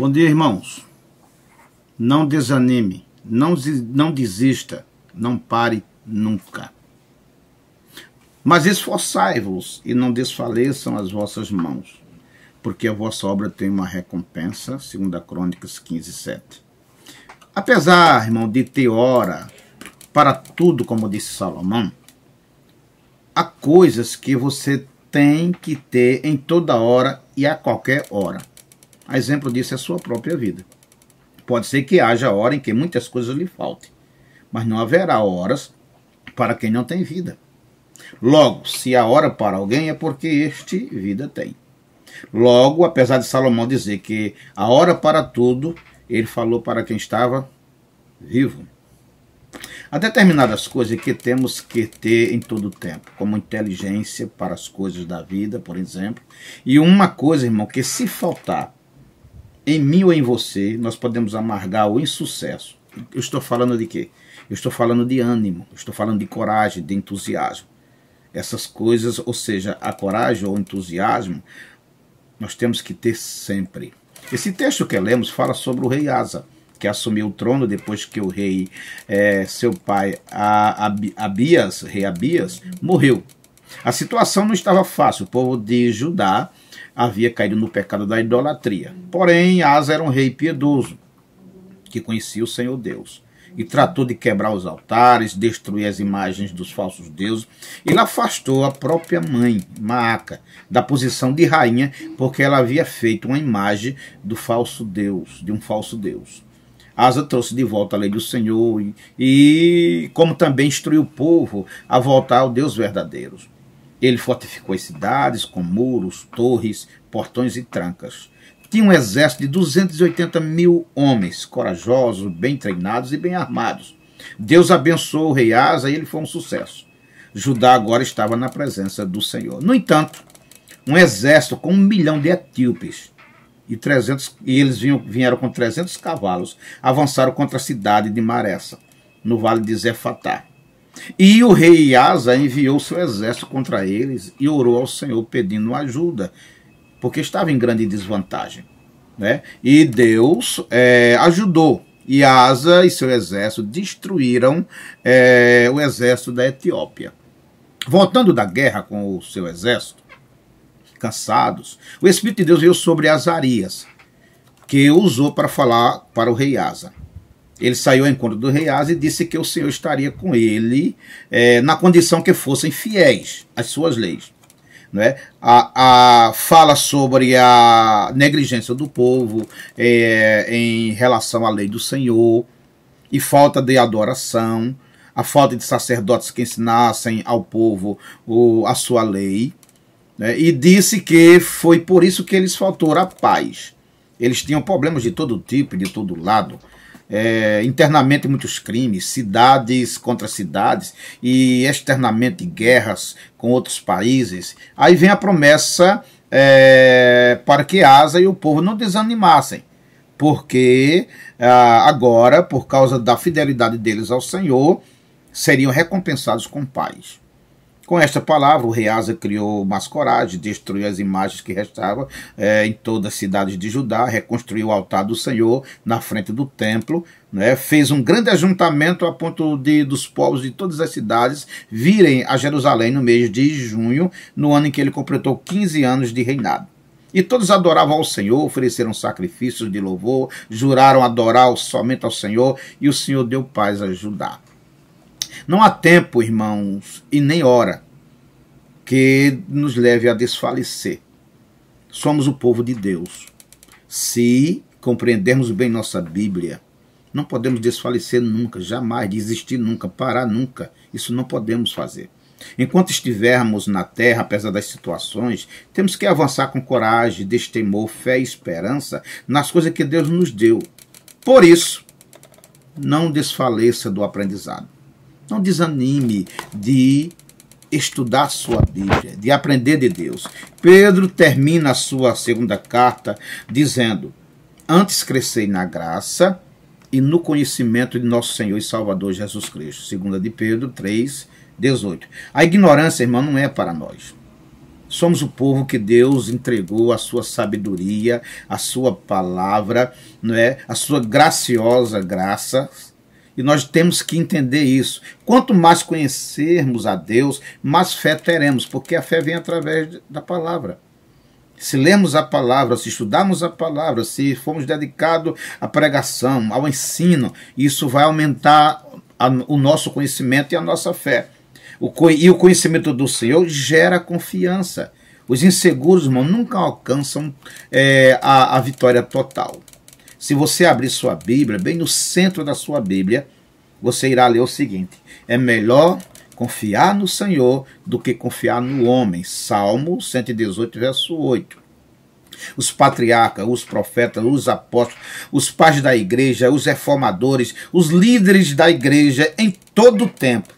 Bom dia, irmãos. Não desanime, não, não desista, não pare nunca. Mas esforçai-vos e não desfaleçam as vossas mãos, porque a vossa obra tem uma recompensa, segundo a Crônicas 15, 7. Apesar, irmão, de ter hora para tudo, como disse Salomão, há coisas que você tem que ter em toda hora e a qualquer hora. A exemplo disso é a sua própria vida. Pode ser que haja hora em que muitas coisas lhe faltem, mas não haverá horas para quem não tem vida. Logo, se há hora para alguém é porque este vida tem. Logo, apesar de Salomão dizer que a hora para tudo, ele falou para quem estava vivo. Há determinadas coisas que temos que ter em todo o tempo, como inteligência para as coisas da vida, por exemplo. E uma coisa, irmão, que se faltar, em mim ou em você, nós podemos amargar o insucesso. Eu estou falando de quê? Eu estou falando de ânimo, estou falando de coragem, de entusiasmo. Essas coisas, ou seja, a coragem ou entusiasmo, nós temos que ter sempre. Esse texto que lemos fala sobre o rei Asa, que assumiu o trono depois que o rei, é, seu pai, Abias, rei Abias, morreu. A situação não estava fácil. O povo de Judá havia caído no pecado da idolatria. Porém, Asa era um rei piedoso, que conhecia o Senhor Deus e tratou de quebrar os altares, destruir as imagens dos falsos deuses. Ele afastou a própria mãe, Maaca, da posição de rainha, porque ela havia feito uma imagem do falso deus, de um falso deus. Asa trouxe de volta a lei do Senhor e, e como também instruiu o povo a voltar ao Deus verdadeiro. Ele fortificou as cidades com muros, torres, portões e trancas. Tinha um exército de 280 mil homens, corajosos, bem treinados e bem armados. Deus abençoou o rei Asa e ele foi um sucesso. Judá agora estava na presença do Senhor. No entanto, um exército com um milhão de etíopes e, 300, e eles vinham, vieram com 300 cavalos, avançaram contra a cidade de Maressa, no vale de Zefatá. E o rei Asa enviou seu exército contra eles e orou ao Senhor pedindo ajuda, porque estava em grande desvantagem. Né? E Deus é, ajudou. E Asa e seu exército destruíram é, o exército da Etiópia. Voltando da guerra com o seu exército, cansados, o Espírito de Deus veio sobre Azarias, que usou para falar para o rei Asa ele saiu ao encontro do rei Asa e disse que o Senhor estaria com ele é, na condição que fossem fiéis às suas leis. Né? A, a fala sobre a negligência do povo é, em relação à lei do Senhor e falta de adoração, a falta de sacerdotes que ensinassem ao povo o, a sua lei. Né? E disse que foi por isso que eles faltou a paz. Eles tinham problemas de todo tipo, de todo lado é, internamente muitos crimes, cidades contra cidades e externamente guerras com outros países. Aí vem a promessa é, para que Asa e o povo não desanimassem, porque é, agora, por causa da fidelidade deles ao Senhor, seriam recompensados com paz. Com esta palavra, o rei Asa criou Mascorade, destruiu as imagens que restavam é, em todas as cidades de Judá, reconstruiu o altar do Senhor na frente do templo, né, fez um grande ajuntamento a ponto de dos povos de todas as cidades virem a Jerusalém no mês de junho, no ano em que ele completou 15 anos de reinado. E todos adoravam ao Senhor, ofereceram sacrifícios de louvor, juraram adorar somente ao Senhor, e o Senhor deu paz a Judá. Não há tempo, irmãos, e nem hora que nos leve a desfalecer. Somos o povo de Deus. Se compreendermos bem nossa Bíblia, não podemos desfalecer nunca, jamais, desistir nunca, parar nunca. Isso não podemos fazer. Enquanto estivermos na terra, apesar das situações, temos que avançar com coragem, destemor, fé e esperança nas coisas que Deus nos deu. Por isso, não desfaleça do aprendizado. Não desanime de estudar sua Bíblia, de aprender de Deus. Pedro termina a sua segunda carta dizendo: Antes crescei na graça e no conhecimento de nosso Senhor e Salvador Jesus Cristo. Segunda de Pedro 3, 18. A ignorância, irmão, não é para nós. Somos o povo que Deus entregou a sua sabedoria, a sua palavra, não é? A sua graciosa graça, e nós temos que entender isso. Quanto mais conhecermos a Deus, mais fé teremos, porque a fé vem através da palavra. Se lemos a palavra, se estudarmos a palavra, se formos dedicados à pregação, ao ensino, isso vai aumentar a, o nosso conhecimento e a nossa fé. O, e o conhecimento do Senhor gera confiança. Os inseguros, irmão, nunca alcançam é, a, a vitória total. Se você abrir sua Bíblia, bem no centro da sua Bíblia, você irá ler o seguinte: É melhor confiar no Senhor do que confiar no homem. Salmo 118, verso 8 os patriarcas, os profetas, os apóstolos, os pais da igreja, os reformadores, os líderes da igreja em todo o tempo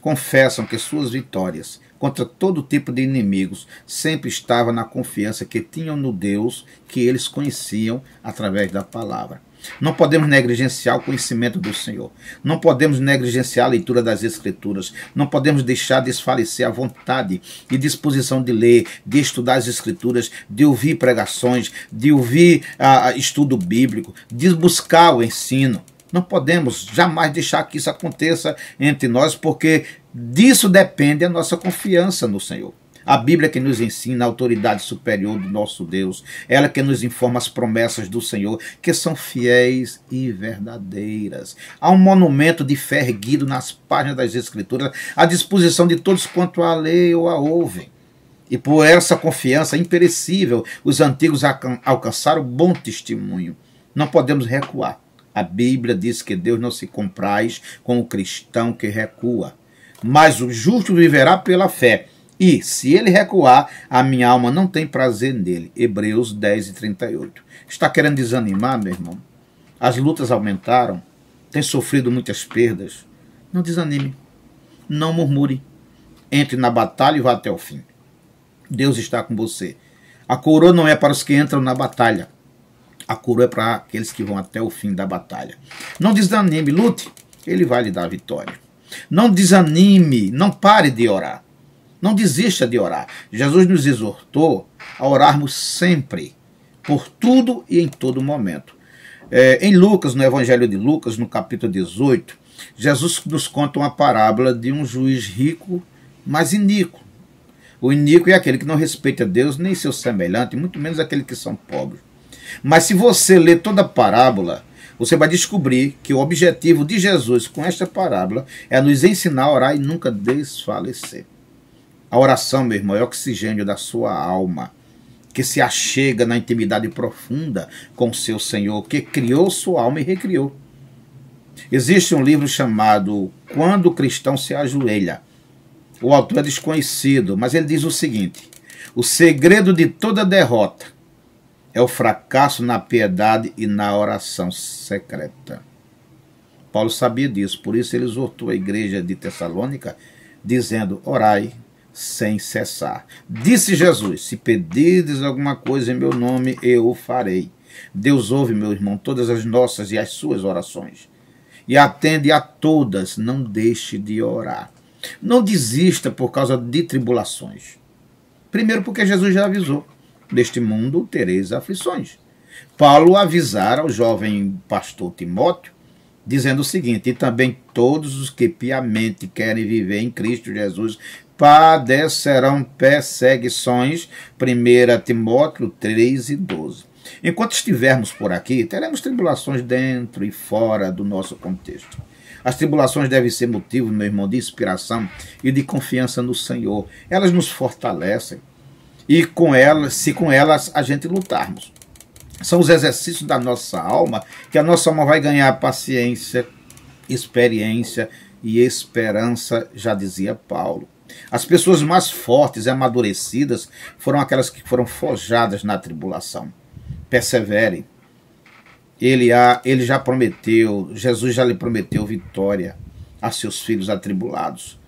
confessam que suas vitórias contra todo tipo de inimigos, sempre estava na confiança que tinham no Deus que eles conheciam através da palavra. Não podemos negligenciar o conhecimento do Senhor. Não podemos negligenciar a leitura das Escrituras. Não podemos deixar desfalecer a vontade e disposição de ler, de estudar as Escrituras, de ouvir pregações, de ouvir ah, ah estudo bíblico, de buscar o ensino. Não podemos jamais deixar que isso aconteça entre nós, porque disso depende a nossa confiança no Senhor. A Bíblia que nos ensina a autoridade superior do nosso Deus, ela que nos informa as promessas do Senhor, que são fiéis e verdadeiras. Há um monumento de fé erguido nas páginas das Escrituras, à disposição de todos quanto a lei ou a ouvem. E por essa confiança imperecível, os antigos alcançaram bom testemunho. Não podemos recuar a Bíblia diz que Deus não se compraz com o cristão que recua, mas o justo viverá pela fé. E se ele recuar, a minha alma não tem prazer nele. Hebreus 10 e 38. Está querendo desanimar, meu irmão? As lutas aumentaram, tem sofrido muitas perdas. Não desanime, não murmure. Entre na batalha e vá até o fim. Deus está com você. A coroa não é para os que entram na batalha, a coroa é para aqueles que vão até o fim da batalha. Não desanime, lute, ele vai lhe dar a vitória. Não desanime, não pare de orar. Não desista de orar. Jesus nos exortou a orarmos sempre, por tudo e em todo momento. É, em Lucas, no Evangelho de Lucas, no capítulo 18, Jesus nos conta uma parábola de um juiz rico, mas iníquo. O iníquo é aquele que não respeita Deus nem seu semelhante, muito menos aquele que são pobres. Mas se você ler toda a parábola, você vai descobrir que o objetivo de Jesus com esta parábola é nos ensinar a orar e nunca desfalecer. A oração, meu irmão, é o oxigênio da sua alma, que se achega na intimidade profunda com seu Senhor, que criou sua alma e recriou. Existe um livro chamado Quando o Cristão se Ajoelha. O autor é desconhecido, mas ele diz o seguinte: O segredo de toda derrota é o fracasso na piedade e na oração secreta. Paulo sabia disso, por isso ele exortou a igreja de Tessalônica, dizendo: Orai sem cessar. Disse Jesus: Se pedirdes alguma coisa em meu nome, eu o farei. Deus ouve, meu irmão, todas as nossas e as suas orações. E atende a todas, não deixe de orar. Não desista por causa de tribulações. Primeiro, porque Jesus já avisou. Neste mundo tereis aflições. Paulo avisara o jovem pastor Timóteo, dizendo o seguinte: E também todos os que piamente querem viver em Cristo Jesus padecerão perseguições. 1 Timóteo 3 e 12. Enquanto estivermos por aqui, teremos tribulações dentro e fora do nosso contexto. As tribulações devem ser motivo, meu irmão, de inspiração e de confiança no Senhor. Elas nos fortalecem e com elas, se com elas a gente lutarmos. São os exercícios da nossa alma, que a nossa alma vai ganhar paciência, experiência e esperança, já dizia Paulo. As pessoas mais fortes e amadurecidas foram aquelas que foram forjadas na tribulação. Persevere. Ele, há, ele já prometeu, Jesus já lhe prometeu vitória a seus filhos atribulados.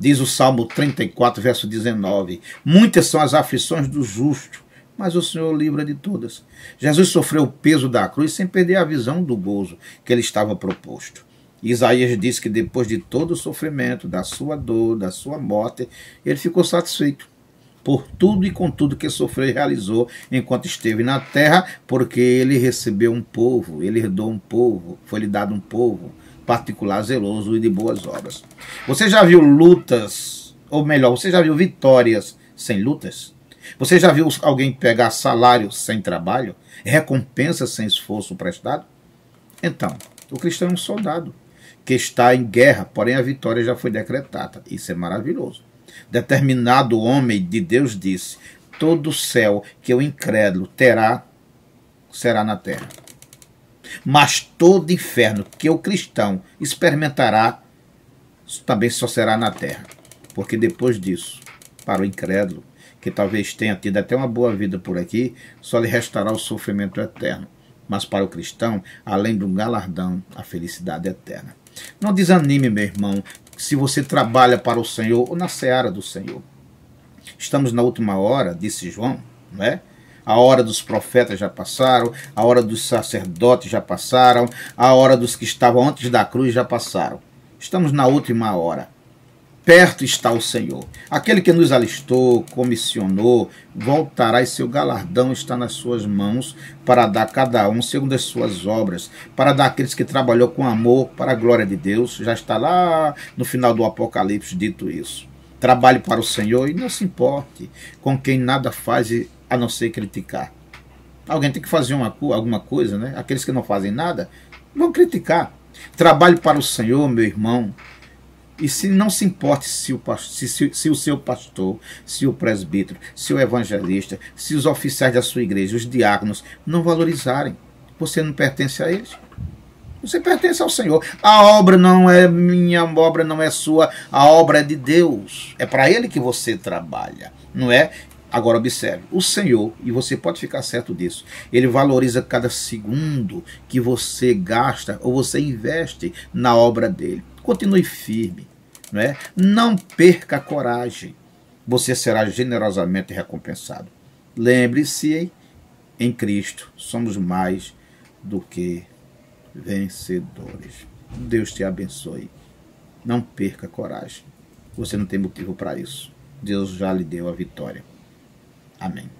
Diz o Salmo 34, verso 19: Muitas são as aflições do justo, mas o Senhor livra de todas. Jesus sofreu o peso da cruz sem perder a visão do gozo que ele estava proposto. Isaías diz que depois de todo o sofrimento, da sua dor, da sua morte, ele ficou satisfeito por tudo e com tudo que sofreu e realizou enquanto esteve na terra, porque ele recebeu um povo, ele herdou um povo, foi lhe dado um povo, particular zeloso e de boas obras. Você já viu lutas, ou melhor, você já viu vitórias sem lutas? Você já viu alguém pegar salário sem trabalho? Recompensa sem esforço prestado? Então, o cristão é um soldado que está em guerra, porém a vitória já foi decretada. Isso é maravilhoso. Determinado homem de Deus disse: Todo céu que o incrédulo terá será na terra. Mas todo inferno que o cristão experimentará também só será na terra. Porque depois disso, para o incrédulo, que talvez tenha tido até uma boa vida por aqui, só lhe restará o sofrimento eterno. Mas para o cristão, além do galardão, a felicidade é eterna. Não desanime, meu irmão, se você trabalha para o Senhor ou na seara do Senhor. Estamos na última hora, disse João, não é? a hora dos profetas já passaram, a hora dos sacerdotes já passaram, a hora dos que estavam antes da cruz já passaram. Estamos na última hora. Perto está o Senhor. Aquele que nos alistou, comissionou, voltará e seu galardão está nas suas mãos para dar a cada um segundo as suas obras, para dar àqueles que trabalhou com amor para a glória de Deus. Já está lá no final do Apocalipse dito isso. Trabalhe para o Senhor e não se importe com quem nada faz e a não ser criticar. Alguém tem que fazer uma, alguma coisa, né? Aqueles que não fazem nada vão criticar. Trabalhe para o Senhor, meu irmão. E se não se importe se o, se, se, se o seu pastor, se o presbítero, se o evangelista, se os oficiais da sua igreja, os diáconos, não valorizarem, você não pertence a eles. Você pertence ao Senhor. A obra não é minha, a obra não é sua, a obra é de Deus. É para Ele que você trabalha, não é? Agora observe, o Senhor, e você pode ficar certo disso, ele valoriza cada segundo que você gasta ou você investe na obra dele. Continue firme, não é? Não perca a coragem. Você será generosamente recompensado. Lembre-se, em Cristo somos mais do que vencedores. Deus te abençoe. Não perca a coragem. Você não tem motivo para isso. Deus já lhe deu a vitória. Amém.